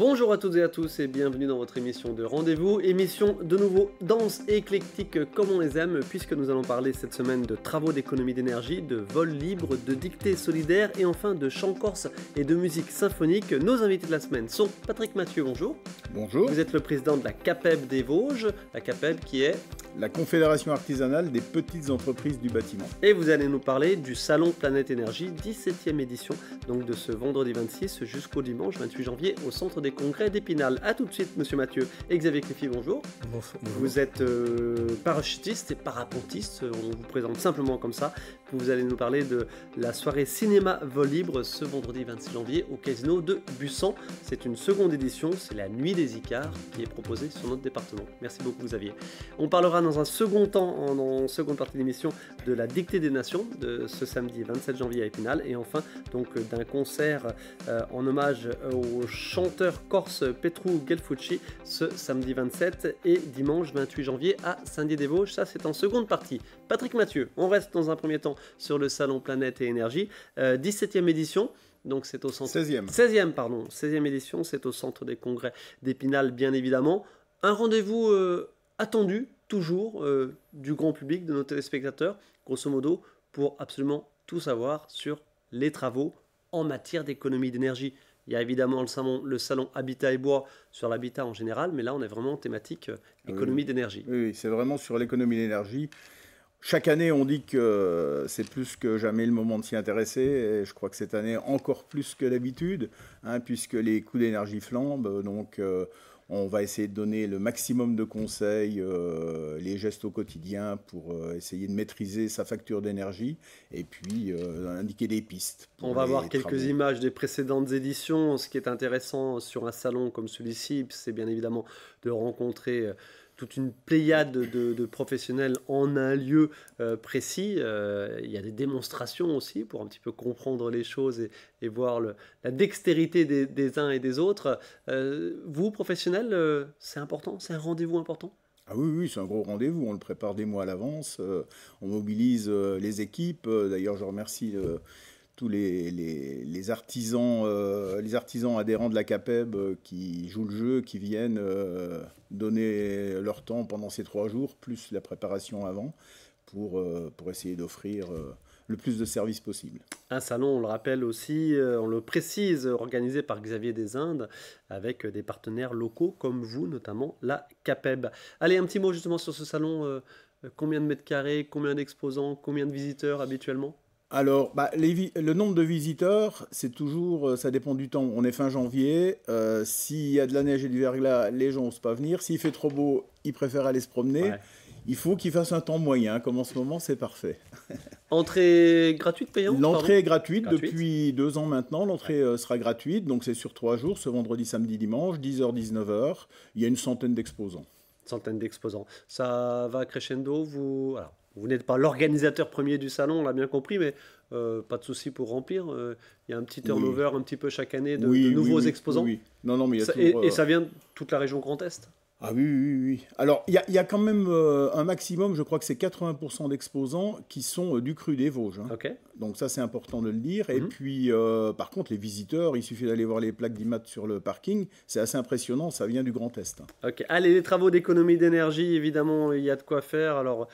Bonjour à toutes et à tous et bienvenue dans votre émission de rendez-vous, émission de nouveau danse et éclectique comme on les aime puisque nous allons parler cette semaine de travaux d'économie d'énergie, de vol libre, de dictée solidaire et enfin de chant corse et de musique symphonique. Nos invités de la semaine sont Patrick Mathieu, bonjour. Bonjour. Vous êtes le président de la CAPEB des Vosges, la CAPEB qui est la Confédération artisanale des petites entreprises du bâtiment. Et vous allez nous parler du Salon Planète Énergie, 17e édition, donc de ce vendredi 26 jusqu'au dimanche 28 janvier au centre des congrès d'Épinal. à tout de suite, monsieur Mathieu. Et Xavier Cliffy, bonjour. bonjour. Vous êtes euh, parachutiste et parapentiste, on vous présente simplement comme ça vous allez nous parler de la soirée cinéma vol libre ce vendredi 26 janvier au casino de Bussan. C'est une seconde édition, c'est la nuit des Icar qui est proposée sur notre département. Merci beaucoup Xavier. On parlera dans un second temps, en, seconde partie d'émission, de la dictée des nations de ce samedi 27 janvier à Épinal et enfin donc d'un concert euh, en hommage au chanteur corse Petru Gelfucci ce samedi 27 et dimanche 28 janvier à Saint-Dié-des-Vosges. Ça c'est en seconde partie. Patrick Mathieu, on reste dans un premier temps sur le salon Planète et Énergie, 17e euh, édition. Donc c'est au centre 16e. 16e pardon, 16e édition, c'est au centre des congrès d'Épinal bien évidemment. Un rendez-vous euh, attendu toujours euh, du grand public, de nos téléspectateurs, grosso modo, pour absolument tout savoir sur les travaux en matière d'économie d'énergie. Il y a évidemment le salon, le salon Habitat et Bois sur l'habitat en général, mais là on est vraiment en thématique ah économie d'énergie. oui c'est vraiment sur l'économie d'énergie. Chaque année, on dit que c'est plus que jamais le moment de s'y intéresser. je crois que cette année, encore plus que d'habitude, hein, puisque les coûts d'énergie flambent. Donc, euh, on va essayer de donner le maximum de conseils, euh, les gestes au quotidien pour euh, essayer de maîtriser sa facture d'énergie et puis indiquer des pistes. On va voir quelques images des précédentes éditions. Ce qui est intéressant sur un salon comme celui-ci, c'est bien évidemment de rencontrer toute une pléiade de, professionnels en un lieu euh, précis. Euh, il y a des démonstrations aussi pour un petit peu comprendre les choses et, voir le, la dextérité des, uns et des autres. Euh, vous, professionnels, c'est important, c'est un rendez-vous important ah oui, oui, c'est un gros rendez-vous. On le prépare des mois à l'avance. on mobilise les équipes. D'ailleurs, je remercie tous les, les, artisans, euh, les artisans adhérents de la CAPEB euh, qui jouent le jeu, qui viennent euh, donner leur temps pendant ces trois jours, plus la préparation avant, pour, pour essayer d'offrir le plus de services possible. Un salon, on le rappelle aussi, on le précise, organisé par Xavier des Indes, avec des partenaires locaux comme vous, notamment la CAPEB. Allez, un petit mot justement sur ce salon. Combien de mètres carrés, combien d'exposants, combien de visiteurs habituellement alors, bah, le nombre de visiteurs, c'est toujours, euh, ça dépend du temps. On est fin janvier. Euh, s'il y a de la neige et du verglas, les gens n'osent pas venir. S'il fait trop beau, ils préfèrent aller se promener. Il faut qu'il fasse un temps moyen. Comme en ce moment, c'est parfait. Entrée gratuite, payante L'entrée est gratuite, depuis deux ans maintenant. L'entrée euh, sera gratuite. Donc, c'est sur trois jours, ce vendredi, samedi, dimanche, 10h, 19h. Il y a une centaine d'exposants. Centaine d'exposants. Ça va crescendo, vous vous n'êtes pas l'organisateur premier du salon, on l'a bien compris, mais euh, pas de souci pour remplir. Euh, il y a un petit turnover un petit peu chaque année de, nouveaux oui, exposants. Non, non, mais et, euh, ça vient de toute la région Grand Est Ah oui, oui, oui. Alors, il y, a quand même un maximum, je crois que c'est 80% d'exposants qui sont du cru des Vosges. Hein. Donc ça, c'est important de le dire. Et mhm. puis, par contre, les visiteurs, il suffit d'aller voir les plaques d'IMAT sur le parking. C'est assez impressionnant, ça vient du Grand Est. Ok. Allez, les travaux d'économie d'énergie, évidemment, il y a de quoi faire. Alors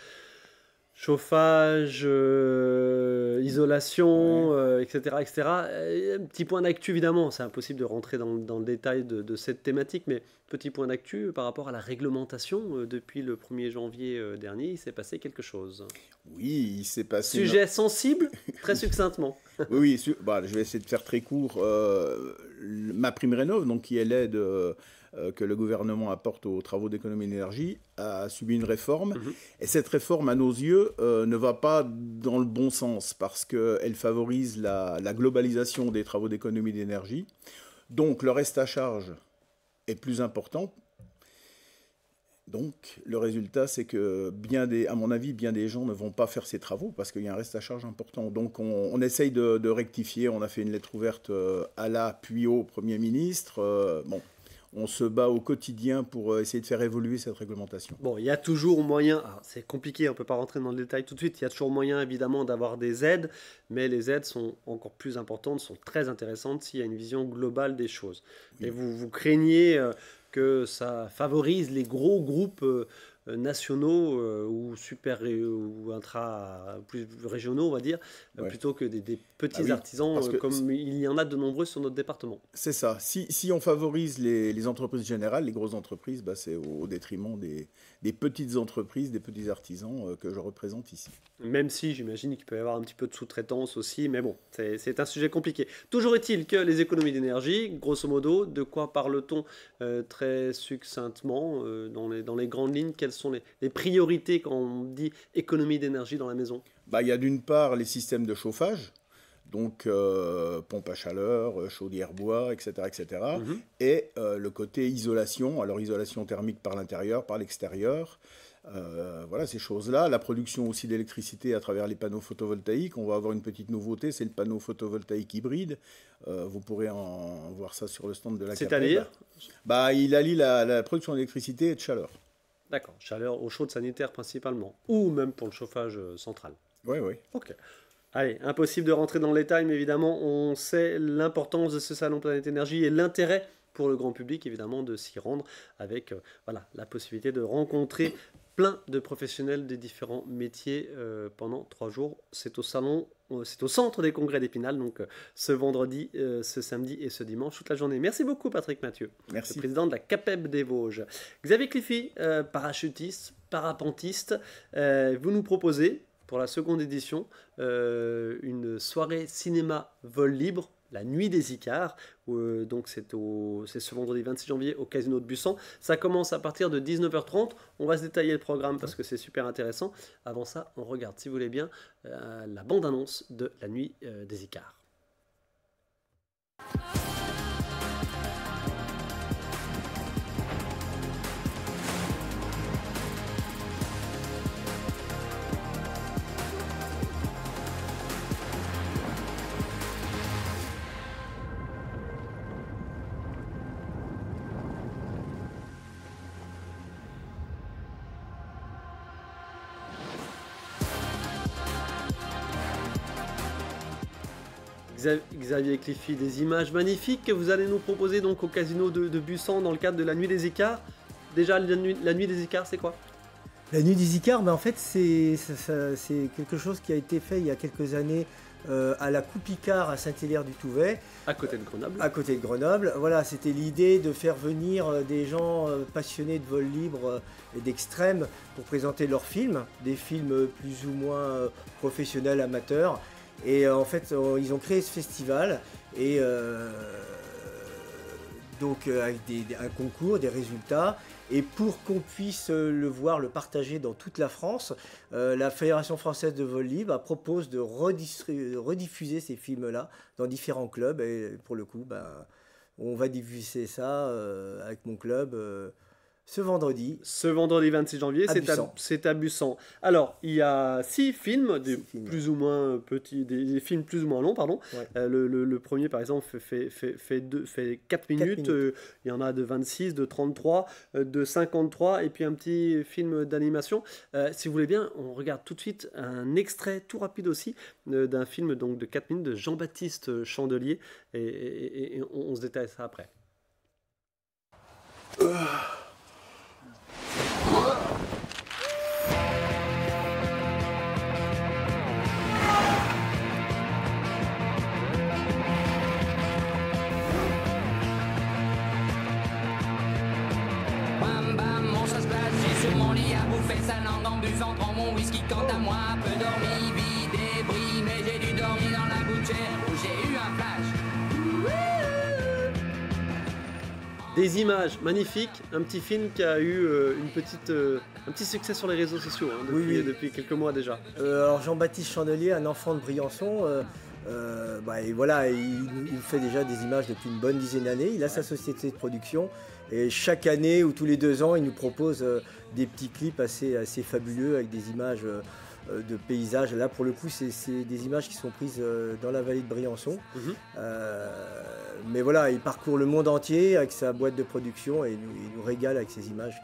chauffage, euh, isolation, etc., euh, etc. Euh, petit point d'actu, évidemment, c'est impossible de rentrer dans, le détail de, cette thématique, mais petit point d'actu par rapport à la réglementation, depuis le 1er janvier dernier, il s'est passé quelque chose. Oui, il s'est passé... Sujet sensible, très succinctement. oui, bah, je vais essayer de faire très court. ma prime rénov, donc qui est l'aide euh, que le gouvernement apporte aux travaux d'économie d'énergie a subi une réforme. Mhm. Et cette réforme, à nos yeux, euh, ne va pas dans le bon sens parce qu'elle favorise la, globalisation des travaux d'économie d'énergie. Donc le reste à charge est plus important. Donc le résultat, c'est que bien des, à mon avis, bien des gens ne vont pas faire ces travaux parce qu'il y a un reste à charge important. Donc on, essaye de, rectifier. On a fait une lettre ouverte euh, à la au Premier ministre. bon, on se bat au quotidien pour euh, essayer de faire évoluer cette réglementation. Bon, il y a toujours moyen, ah, c'est compliqué, on ne peut pas rentrer dans le détail tout de suite, il y a toujours moyen évidemment d'avoir des aides, mais les aides sont encore plus importantes, sont très intéressantes s'il y a une vision globale des choses. Mais vous, vous craignez euh, que ça favorise les gros groupes euh, euh, nationaux euh, ou super ou intra plus régionaux on va dire euh, plutôt que des, petits ah artisans comme il y en a de nombreux sur notre département. C'est ça. Si, si, on favorise les, entreprises générales, les grosses entreprises, bah, c'est au, détriment des, des, petites entreprises, des petits artisans que je représente ici. Même si j'imagine qu'il peut y avoir un petit peu de sous-traitance aussi, mais bon, c'est un sujet compliqué. Toujours est-il que les économies d'énergie, grosso modo, de quoi parle-t-on très succinctement dans les, dans les grandes lignes quelles sont les, priorités quand on dit économie d'énergie dans la maison bah, Il y a d'une part les systèmes de chauffage, donc euh, pompe à chaleur, euh, chaudière bois, etc. etc. et mhm. euh, le côté isolation, alors isolation thermique par l'intérieur, par l'extérieur. voilà ces choses-là. La production aussi d'électricité à travers les panneaux photovoltaïques. On va avoir une petite nouveauté, c'est le panneau photovoltaïque hybride. vous pourrez en voir ça sur le stand de la C'est-à-dire bah, Il allie la production d'électricité et de chaleur. D'accord. Chaleur eau chaude sanitaire principalement. Ou même pour le chauffage euh, central. Oui, oui. Ok. Allez, impossible de rentrer dans les détail, mais évidemment, on sait l'importance de ce salon Planète Énergie et l'intérêt pour le grand public, évidemment, de s'y rendre avec euh, voilà, la possibilité de rencontrer plein de professionnels des différents métiers euh, pendant trois jours. C'est au salon, euh, c'est au centre des congrès d'Épinal, donc euh, ce vendredi, ce samedi et ce dimanche, toute la journée. Merci beaucoup Patrick Mathieu, Merci. Le président de la CAPEB des Vosges. Xavier Cliffy, parachutiste, parapentiste, vous nous proposez pour la seconde édition une soirée cinéma vol libre la nuit des Icards, euh, donc c'est ce vendredi 26 janvier au Casino de Bussan. Ça commence à partir de 19h30. On va se détailler le programme parce que c'est super intéressant. Avant ça, on regarde, si vous voulez bien, euh, la bande-annonce de la nuit euh, des Icards. Xavier Cliffy, des images magnifiques que vous allez nous proposer donc au casino de, de Bussan dans le cadre de la nuit des écarts. Déjà, la nuit, des écarts, c'est quoi La nuit des écarts, ben, en fait, c'est quelque chose qui a été fait il y a quelques années euh, à la Coupe à Saint-Hilaire-du-Touvet. À côté de Grenoble. À côté de Grenoble. Voilà, c'était l'idée de faire venir euh, des gens euh, passionnés de vol libre et d'extrême pour présenter leurs films, des films plus ou moins professionnels, amateurs. Et euh, en fait, euh, ils ont créé ce festival et euh, donc avec un concours, des résultats. Et pour qu'on puisse le voir, le partager dans toute la France, la Fédération française de vol libre bah, propose de rediffuser ces films-là dans différents clubs. Et pour le coup, bah, on va diffuser ça avec mon club ce vendredi. Ce vendredi 26 janvier, c'est à, Bussan. Alors, il y a six films, des plus ou moins euh, petits, des, films plus ou moins longs, pardon. Euh, le, premier, par exemple, fait, fait, fait 4 minutes. Euh, il y en a de 26, de 33, de 53, et puis un petit film d'animation. si vous voulez bien, on regarde tout de suite un extrait tout rapide aussi d'un film donc, de 4 minutes de Jean-Baptiste Chandelier, et, on, on, se détaille ça après. Ah. mon lit à bouffer sa langue en mon whisky quant à moi, peu dormi, débris, mais j'ai dû dormir dans la où j'ai eu un flash. Des images magnifiques, un petit film qui a eu euh, une petite, euh, un petit succès sur les réseaux sociaux hein, depuis, depuis, quelques mois déjà. Euh, alors Jean-Baptiste Chandelier, un enfant de Briançon, bah, voilà, il, fait déjà des images depuis une bonne dizaine d'années. Il a sa société de production et chaque année ou tous les deux ans, il nous propose des petits clips assez, assez fabuleux avec des images euh, de paysages. Là, pour le coup, c'est des images qui sont prises euh, dans la vallée de Briançon. Mhm. Euh, mais voilà, il parcourt le monde entier avec sa boîte de production et nous, il nous régale avec ces images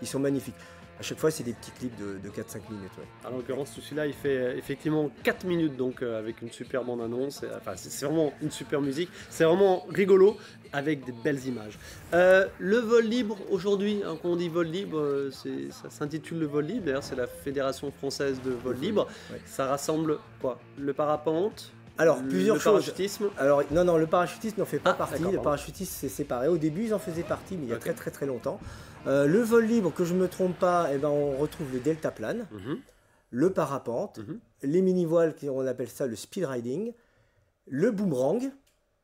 qui sont magnifiques à chaque fois, c'est des petits clips de, 4-5 minutes. En l'occurrence, celui-là, il fait euh, effectivement 4 minutes, donc euh, avec une super bande-annonce. Enfin, c'est vraiment une super musique. C'est vraiment rigolo avec des belles images. Euh, le vol libre aujourd'hui, hein, quand on dit vol libre, ça s'intitule le vol libre. D'ailleurs, c'est la Fédération française de vol libre. Ça rassemble quoi Le parapente, alors, plusieurs le parachutisme Alors, non, non, le parachutisme n'en fait pas ah, partie. Le parachutisme, c'est séparé. Au début, ils en faisaient partie, mais il y a très, très, très longtemps. Euh, le vol libre, que je ne me trompe pas, eh ben, on retrouve le delta plane, mhm. le parapente, mhm. les mini-voiles, on appelle ça le speed riding, le boomerang.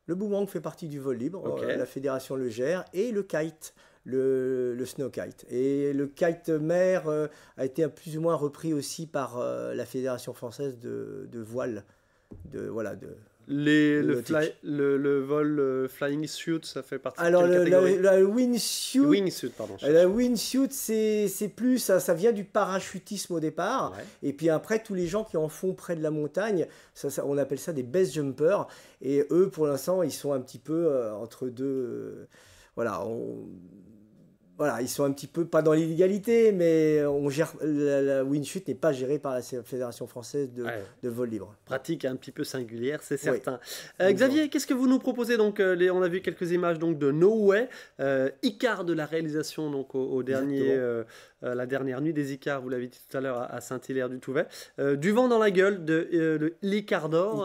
Le boomerang fait partie du vol libre, euh, la fédération le gère, et le kite. Le, snow kite. Et le kite mer euh, a été plus ou moins repris aussi par la Fédération française de, de voile voilà de les, le, vol euh, flying suit, ça fait partie Alors, de quelle la, la wingsuit, pardon, c'est plus, ça, vient du parachutisme au départ. Et puis après, tous les gens qui en font près de la montagne, ça, on appelle ça des best jumpers. Et eux, pour l'instant, ils sont un petit peu euh, entre deux. Euh, voilà, on, voilà, ils sont un petit peu pas dans l'illégalité, mais on gère la, la n'est pas gérée par la Fédération française de, de, vol libre. Pratique un petit peu singulière, c'est certain. Euh, Xavier, qu'est-ce que vous nous proposez donc euh, On a vu quelques images donc de No Way, euh, Icar de la réalisation donc au, dernier, la dernière nuit des Icar, vous l'avez dit tout à l'heure à, Saint-Hilaire du Touvet, du vent dans la gueule de l'Icar d'or.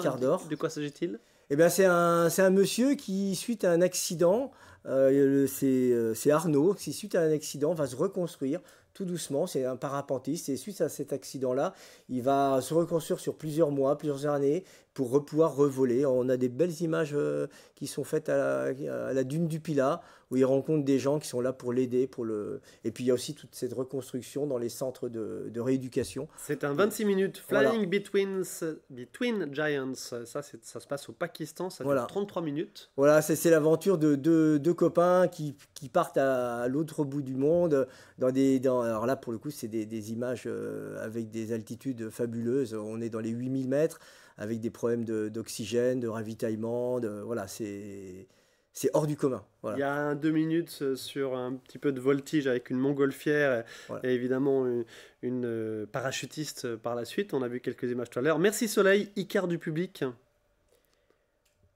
De quoi s'agit-il eh bien, c'est un, monsieur qui, suite à un accident, euh, c'est, euh, c'est Arnaud, qui, suite à un accident, va se reconstruire tout doucement. C'est un parapentiste et suite à cet accident-là, il va se reconstruire sur plusieurs mois, plusieurs années pour pouvoir revoler. On a des belles images euh, qui sont faites à la, dune du Pilat où il rencontre des gens qui sont là pour l'aider. Pour le... Et puis il y a aussi toute cette reconstruction dans les centres de, rééducation. C'est un 26 minutes Flying between, between, Giants. Ça, ça se passe au Pakistan. Ça voilà. 33 minutes. Voilà, c'est l'aventure de deux copains qui, partent à, l'autre bout du monde dans des. Dans, alors là, pour le coup, c'est des, images euh, avec des altitudes fabuleuses. On est dans les 8000 mètres avec des problèmes d'oxygène, de, ravitaillement. voilà, c'est c'est hors du commun. Il y a deux minutes euh, sur un petit peu de voltige avec une montgolfière et évidemment euh, une, une, parachutiste par la suite. On a vu quelques images tout à l'heure. Merci Soleil, Icar du public.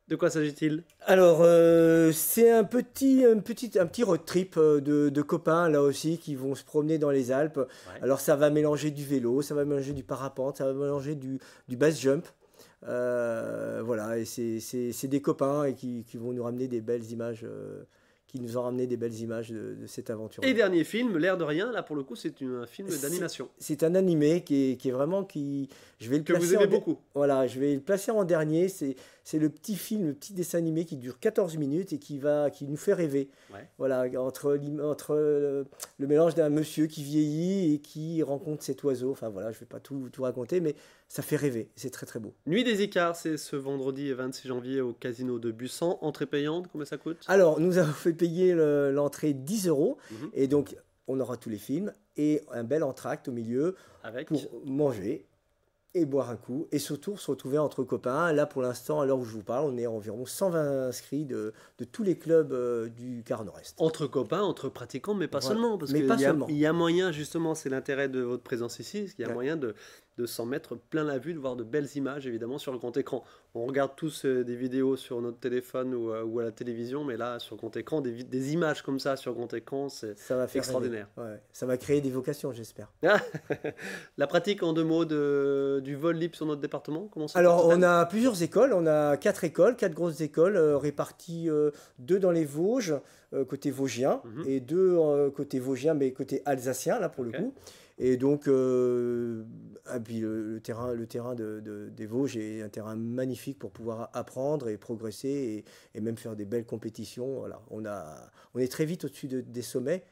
De quoi s'agit-il Alors, euh, c'est un petit, un, petit, un petit road trip euh, de, copains, là aussi, qui vont se promener dans les Alpes. Alors, ça va mélanger du vélo, ça va mélanger du parapente, ça va mélanger du, du base jump. Euh, voilà, et c'est des copains et qui, vont nous ramener des belles images qui nous ont ramené des belles images de, cette aventure. Et dernier film, L'air de rien, là pour le coup, c'est un film d'animation. C'est un animé qui est, vraiment qui. Je vais le que vous aimez beaucoup. Voilà, je vais le placer en dernier. C'est c'est le petit film, le petit dessin animé qui dure 14 minutes et qui va qui nous fait rêver. Voilà, entre entre le mélange d'un monsieur qui vieillit et qui rencontre cet oiseau. Enfin voilà, je vais pas tout tout raconter, mais ça fait rêver, c'est très très beau. Nuit des écarts, c'est ce vendredi 26 janvier au casino de Bussan. Entrée payante, comment ça coûte Alors, nous avons fait payer l'entrée 10 euros, mhm. et donc on aura tous les films, et un bel entracte au milieu Avec... pour manger et boire un coup, et surtout se retrouver entre copains. Là, pour l'instant, à l'heure où je vous parle, on est à environ 120 inscrits de, tous les clubs euh, du quart nord-est. Entre copains, entre pratiquants, mais pas seulement. Parce mais que pas il, y a, y a moyen, justement, c'est l'intérêt de votre présence ici, qu'il y a moyen de, de s'en mettre plein la vue, de voir de belles images évidemment sur le grand écran. On regarde tous euh, des vidéos sur notre téléphone euh, ou, à la télévision, mais là sur grand écran, des, images comme ça sur grand écran, c'est extraordinaire. ça va créer des vocations, j'espère. la pratique en deux mots de, du vol libre sur notre département, Alors on a plusieurs écoles, on a quatre écoles, quatre grosses écoles euh, réparties, deux dans les Vosges, côté vosgien, mhm. et deux côté vosgien, mais côté alsacien, là pour le coup. Et donc, euh, ah, euh, le, terrain, le terrain des Vosges est un terrain magnifique pour pouvoir apprendre et progresser et, même faire des belles compétitions. On, a, on est très vite au-dessus des sommets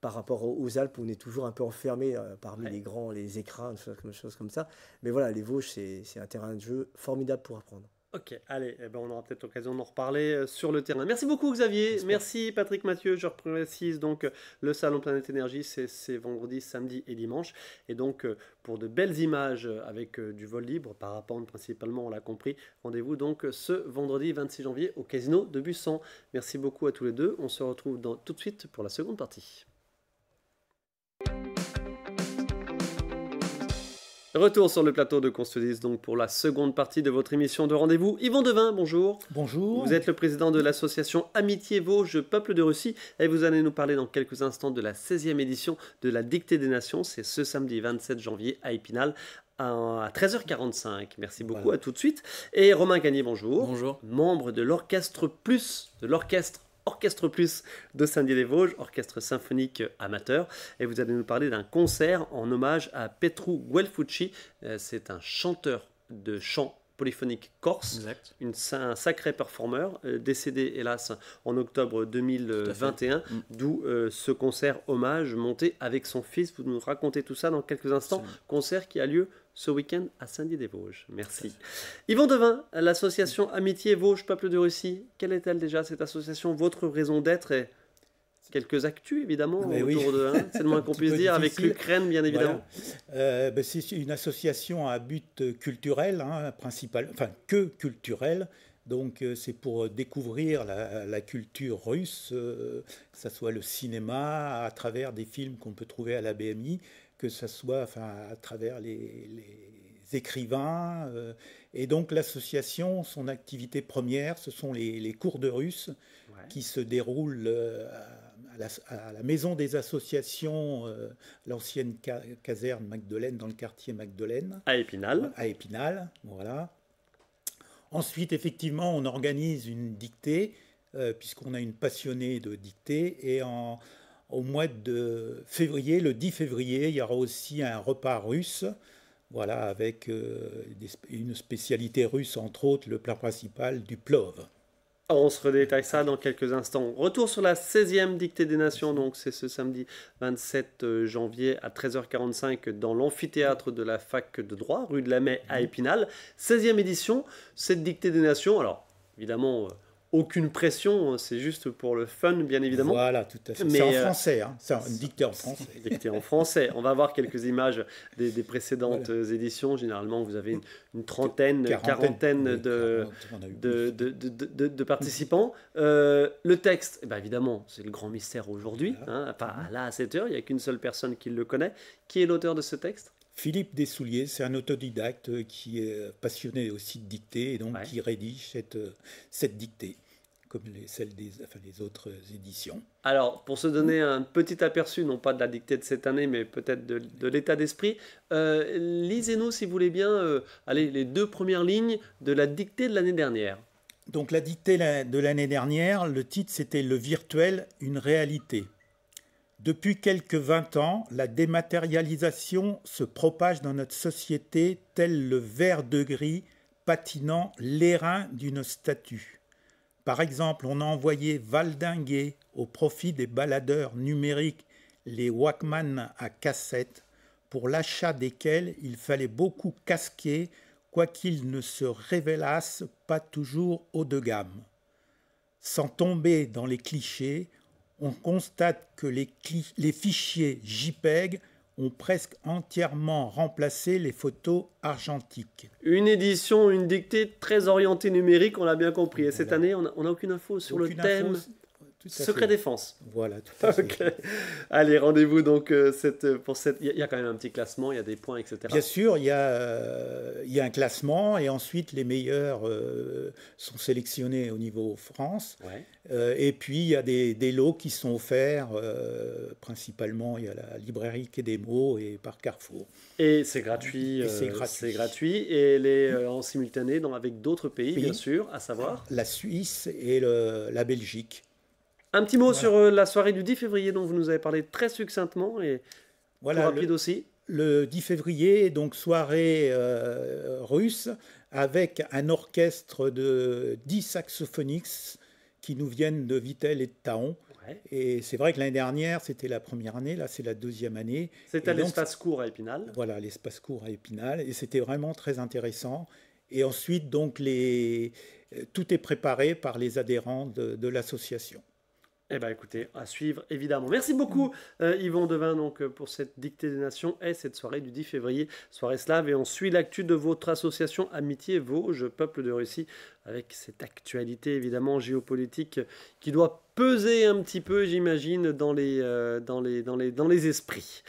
par rapport aux Alpes, on est toujours un peu enfermé euh, parmi les grands, les écrans, des choses comme ça. Mais voilà, les Vosges, c'est un terrain de jeu formidable pour apprendre. Ok, allez, eh ben on aura peut-être l'occasion d'en reparler euh, sur le terrain. Merci beaucoup Xavier, Merci, Patrick Mathieu. Je précise donc euh, le salon Planète Énergie, c'est vendredi, samedi et dimanche. Et donc euh, pour de belles images avec du vol libre, parapente principalement, on l'a compris, rendez-vous donc ce vendredi 26 janvier au casino de Busson. Merci beaucoup à tous les deux. On se retrouve dans, tout de suite pour la seconde partie. Retour sur le plateau de Construisez donc pour la seconde partie de votre émission de rendez-vous. Yvon Devin, bonjour. Bonjour. Vous êtes le président de l'association Amitié Vosges Peuple de Russie et vous allez nous parler dans quelques instants de la 16e édition de la Dictée des Nations. C'est ce samedi 27 janvier à Épinal à 13h45. Merci beaucoup, à tout de suite. Et Romain Gagné, bonjour. Bonjour. Membre de l'Orchestre Plus, de l'Orchestre Orchestre Plus de Saint-Dié-des-Vosges, orchestre symphonique amateur. Et vous allez nous parler d'un concert en hommage à Petru Guelfucci. Euh, c'est un chanteur de chant polyphonique corse, une, un sacré performeur, euh, décédé hélas en octobre 2021, mm. d'où euh, ce concert hommage monté avec son fils. Vous nous racontez tout ça dans quelques instants. Concert qui a lieu ce week-end à Saint-Dié-des-Vosges. Merci. Yvon Devin, l'association Amitié Vosges Peuple de Russie, quelle est-elle déjà cette association Votre raison d'être et quelques actus évidemment autour de hein, c'est le moins qu'on puisse dire avec l'Ukraine bien évidemment. Euh, ben, c'est une association à but culturel hein, principal, enfin que culturel. Donc euh, c'est pour découvrir la, culture russe, euh, que ce soit le cinéma à travers des films qu'on peut trouver à la BMI, que ce soit enfin, à travers les, écrivains. Euh, et donc l'association, son activité première, ce sont les, cours de russe qui se déroulent euh, à, la, maison des associations, euh, l'ancienne caserne Magdelaine dans le quartier Magdelaine. À Épinal. À Épinal, voilà. Ensuite, effectivement, on organise une dictée, puisqu'on a une passionnée de dictée, et en, au mois de février, le 10 février, il y aura aussi un repas russe, voilà, avec euh, une spécialité russe, entre autres le plat principal du plov. On se redétaille ça dans quelques instants. Retour sur la 16e dictée des nations, donc c'est ce samedi 27 euh, janvier à 13h45 dans l'amphithéâtre de la fac de droit, rue de la Mai à Épinal. 16e édition, cette dictée des nations, alors évidemment... Euh, aucune pression, hein, c'est juste pour le fun, bien évidemment. Voilà, tout à fait. C'est en euh, français, hein. c'est dicté en français. Dicté en français. On va voir quelques images des, précédentes éditions. Généralement, vous avez une, trentaine, quarantaine, de, de, de, de, participants. Euh, le texte, eh ben, évidemment, c'est le grand mystère aujourd'hui. Hein. là, à cette heure, il n'y a qu'une seule personne qui le connaît. Qui est l'auteur de ce texte Philippe Dessouliers, c'est un autodidacte qui est passionné aussi de dictée et donc qui rédige cette, dictée comme les, autres éditions. Alors, pour se donner un petit aperçu, non pas de la dictée de cette année, mais peut-être de, l'état d'esprit, euh, lisez-nous, si vous voulez bien, euh, les deux premières lignes de la dictée de l'année dernière. Donc, la dictée de l'année dernière, le titre c'était Le virtuel, une réalité. Depuis quelques vingt ans, la dématérialisation se propage dans notre société tel le vert de gris patinant l'airain d'une statue. Par exemple, on a envoyé valdinguer au profit des baladeurs numériques les Walkman à cassette, pour l'achat desquels il fallait beaucoup casquer, quoiqu'ils ne se révélassent pas toujours haut de gamme. Sans tomber dans les clichés, on constate que les, fichiers JPEG ont presque entièrement remplacé les photos argentiques. Une édition, une dictée très orientée numérique, on l'a bien compris. Et cette année, on n'a aucune info sur le thème. Secret défense. Voilà, tout Allez, rendez-vous donc euh, cette, euh, pour cette. Il y, a quand même un petit classement, il y a des points, etc. Bien sûr, euh, il y, a, un classement et ensuite les meilleurs sont sélectionnés au niveau France. et puis il y a des, lots qui sont offerts. principalement, il y a la librairie Quai et par Carrefour. Et c'est gratuit. c'est gratuit. Et Et les en simultané dans, avec d'autres pays, bien sûr, à savoir la Suisse et la Belgique. Un petit mot sur euh, la soirée du 10 février dont vous nous avez parlé très succinctement et voilà, rapide aussi. Le 10 février, donc soirée euh, russe avec un orchestre de 10 saxophoniques qui nous viennent de Vitel et de Taon. Et c'est vrai que l'année dernière, c'était la première année, là c'est la deuxième année. C'était l'espace court à Épinal. Voilà, l'espace court à Épinal. Et c'était vraiment très intéressant. Et ensuite, donc, les... Euh, tout est préparé par les adhérents de l'association. Eh bien, écoutez, à suivre, évidemment. Merci beaucoup, euh, Yvon Devin, donc, euh, pour cette dictée des nations et cette soirée du 10 février, soirée slave. Et on suit l'actu de votre association Amitié Vosges, peuple de Russie, avec cette actualité, évidemment, géopolitique euh, qui doit peser un petit peu, j'imagine, dans les, dans, les, dans, les, dans les esprits.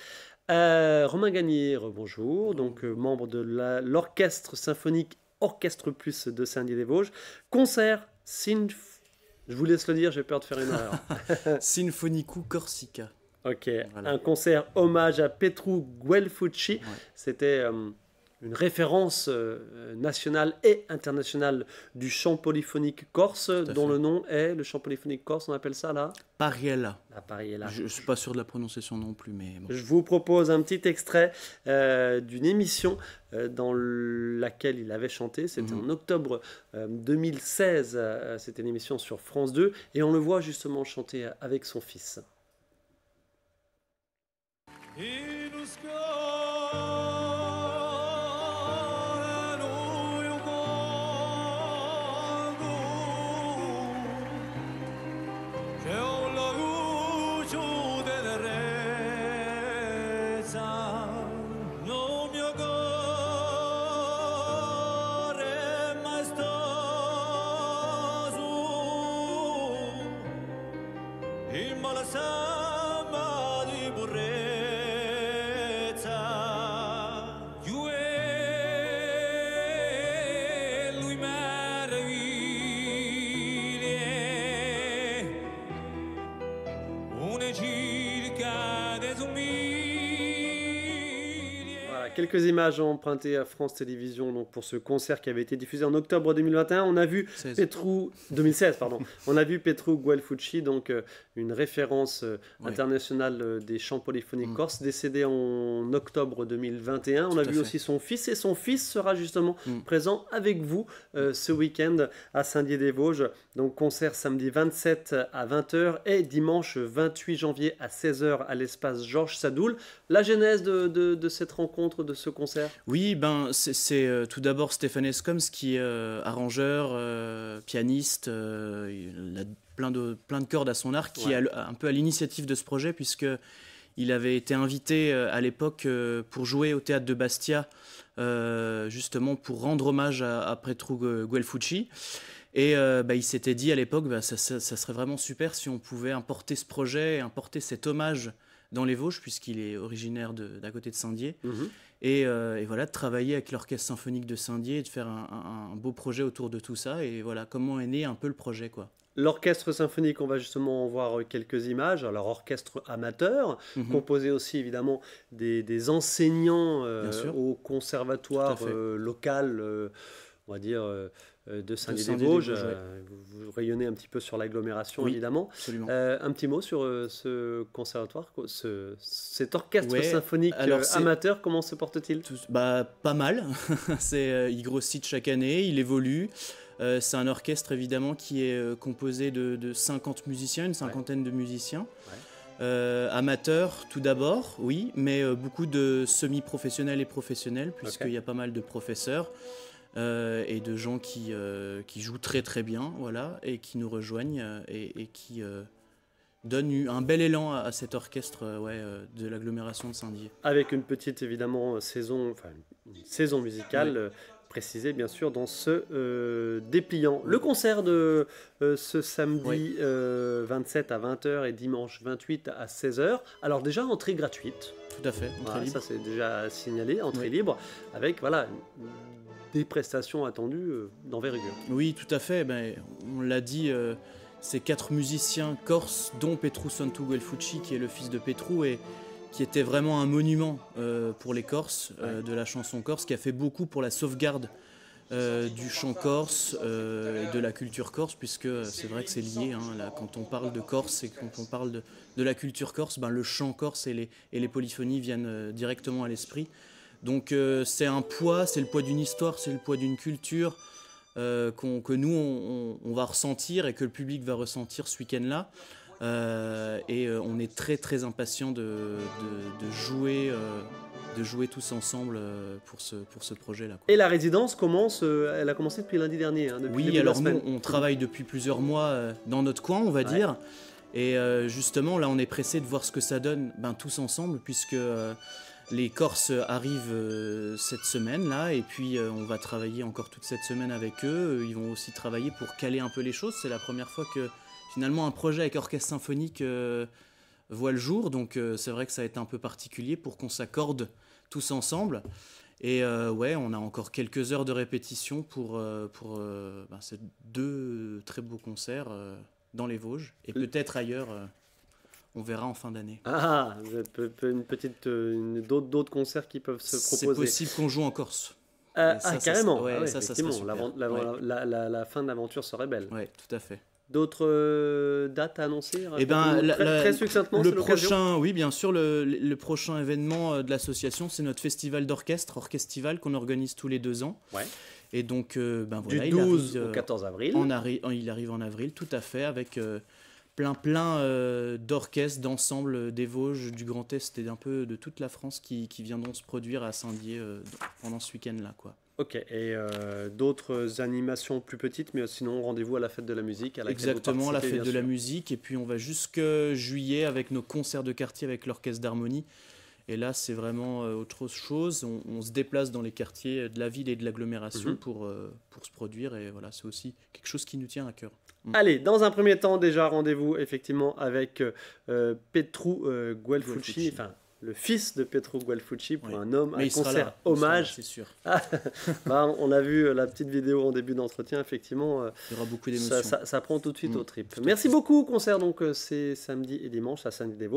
Romain Gagnier, bonjour, donc membre de l'orchestre symphonique Orchestre Plus de Saint-Dié-des-Vosges, concert Sinf je vous laisse le dire, j'ai peur de faire une erreur. Sinfonico Corsica. Ok, un concert hommage à Petru Guelfucci. C'était. Euh, une référence euh, nationale et internationale du chant polyphonique corse, dont le nom est le chant polyphonique corse, on appelle ça là Pariella. La Pariella. Je ne suis pas sûr de la prononciation non plus, mais... Je vous propose un petit extrait euh, d'une émission euh, dans laquelle il avait chanté, c'était mhm. en octobre 2016, c'était une émission sur France 2, et on le voit justement chanter avec son fils. Et nous Himalasan quelques images empruntées à France Télévisions donc pour ce concert qui avait été diffusé en octobre 2021. On a vu Petrou... Petru 2016 pardon. on a vu Petru Guelfucci donc euh, une référence euh, internationale euh, des chants polyphoniques mm. corse décédé en octobre 2021. on a vu aussi son fils et son fils sera justement mm. présent avec vous ce week-end à Saint-Dié-des-Vosges. Donc concert samedi 27 à 20h et dimanche 28 janvier à 16h à l'espace Georges Sadoul. La genèse de, de cette rencontre ce concert Oui, ben, c'est euh, tout d'abord Stéphane Escoms qui est euh, arrangeur, euh, pianiste, il a plein de, plein de cordes à son art qui est un peu à l'initiative de ce projet, puisque il avait été invité à l'époque pour jouer au théâtre de Bastia, justement pour rendre hommage à, à Guelfucci. Et bah, il s'était dit à l'époque, bah, ça, serait vraiment super si on pouvait importer ce projet, importer cet hommage dans les Vosges, puisqu'il est originaire d'à côté de Saint-Dié. Mmh. Euh, et, voilà, de travailler avec l'Orchestre Symphonique de Saint-Dié et de faire un, beau projet autour de tout ça. Et voilà, comment est né un peu le projet, quoi. L'orchestre symphonique, on va justement en voir euh, quelques images. Alors, orchestre amateur, mhm. composé aussi évidemment des, enseignants euh, au conservatoire local on va dire, euh, euh, de Saint-Denis-des-Vosges. Euh, vous, rayonnez un petit peu sur l'agglomération, oui, évidemment. un petit mot sur ce conservatoire, ce, cet orchestre symphonique amateur, comment se porte-t-il bah, Pas mal. c'est, il grossit chaque année, il évolue. c'est un orchestre évidemment qui est composé de, 50 musiciens, une cinquantaine de musiciens. amateurs tout d'abord, oui, mais beaucoup de semi-professionnels et professionnels, puisqu'il y a pas mal de professeurs. Euh, et de gens qui, euh, qui, jouent très très bien, voilà, et qui nous rejoignent euh, et, qui donnent un bel élan à, cet orchestre ouais, de l'agglomération de Saint-Dié. Avec une petite évidemment saison, saison musicale. précisée bien sûr dans ce dépliant. Le concert de ce samedi 27 à 20h et dimanche 28 à 16h. Alors déjà entrée gratuite. Tout à fait. Ça c'est déjà signalé, entrée libre avec voilà des prestations attendues euh, d'envergure. Oui, tout à fait. Ben, on l'a dit, euh, ces quatre musiciens corses, dont Petru Santu Guelfucci, qui est le fils de Petru, et qui était vraiment un monument euh, pour les Corses, de la chanson corse, qui a fait beaucoup pour la sauvegarde du chant corse et de la culture corse, puisque c'est vrai que c'est lié. Hein, quand on parle de Corse et quand on parle de, la culture corse, ben, le chant corse et les, polyphonies viennent directement à l'esprit. Donc euh, c'est un poids, c'est le poids d'une histoire, c'est le poids d'une culture euh, que nous, on, va ressentir et que le public va ressentir ce week-end-là. Euh, et on est très très impatient de, de, jouer. de jouer tous ensemble pour ce, pour ce projet-là. Et la résidence commence, elle a commencé depuis lundi dernier. Hein, depuis oui, alors nous, on travaille depuis plusieurs mois dans notre coin, on va dire. Et justement, là, on est pressé de voir ce que ça donne ben, tous ensemble, puisque les Corses arrivent euh, cette semaine là et puis euh, on va travailler encore toute cette semaine avec eux. Ils vont aussi travailler pour caler un peu les choses. C'est la première fois que finalement un projet avec orchestre symphonique euh, voit le jour. Donc c'est vrai que ça a été un peu particulier pour qu'on s'accorde tous ensemble. Et ouais, on a encore quelques heures de répétition pour, pour ben, ces deux très beaux concerts dans les Vosges et peut-être ailleurs. On verra en fin d'année. Ah, une petite, euh, d'autres concerts qui peuvent se proposer. C'est possible qu'on joue en Corse. ah, ah carrément. la, fin de l'aventure serait belle. Oui, tout à fait. D'autres euh, dates à annoncer euh, Eh ben, très, succinctement, le prochain, oui, bien sûr, le, prochain événement de l'association, c'est notre festival d'orchestre, Orchestival, qu'on organise tous les deux ans. Ouais. Et donc, 12 ben au 14 avril. il arrive en avril, tout à fait, avec plein plein euh, d'orchestres d'ensembles euh, des Vosges, du Grand Est et d'un peu de toute la France qui, qui viendront se produire à Saint-Dié euh, pendant ce week-end-là. quoi. Ok, et d'autres animations plus petites, mais sinon rendez-vous à la fête de la musique. À Exactement, la fête de la musique, et puis on va jusque juillet avec nos concerts de quartier avec l'orchestre d'harmonie. Et là, c'est vraiment autre chose. On, se déplace dans les quartiers de la ville et de l'agglomération mhm. pour, pour se produire. Et voilà, c'est aussi quelque chose qui nous tient à cœur. Mm. Allez, dans un premier temps, déjà rendez-vous effectivement avec euh, euh, Petru euh, Guelfucci, enfin le fils de Petru Guelfucci pour un homme, un concert hommage. C'est sûr. Ah, bah, on a vu la petite vidéo en début d'entretien, effectivement. aura beaucoup Ça, prend tout de suite mm. au trip. Merci beaucoup, concert, donc c'est samedi et dimanche à Sainte-Des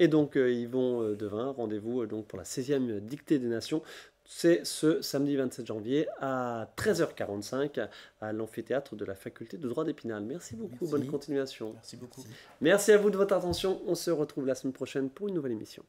Et donc, ils vont devin, rendez-vous donc pour la 16e dictée des nations c'est ce samedi 27 janvier à 13h45 à l'amphithéâtre de la faculté de droit d'Épinal. Merci beaucoup, bonne continuation. Merci beaucoup. Merci à vous de votre attention. On se retrouve la semaine prochaine pour une nouvelle émission.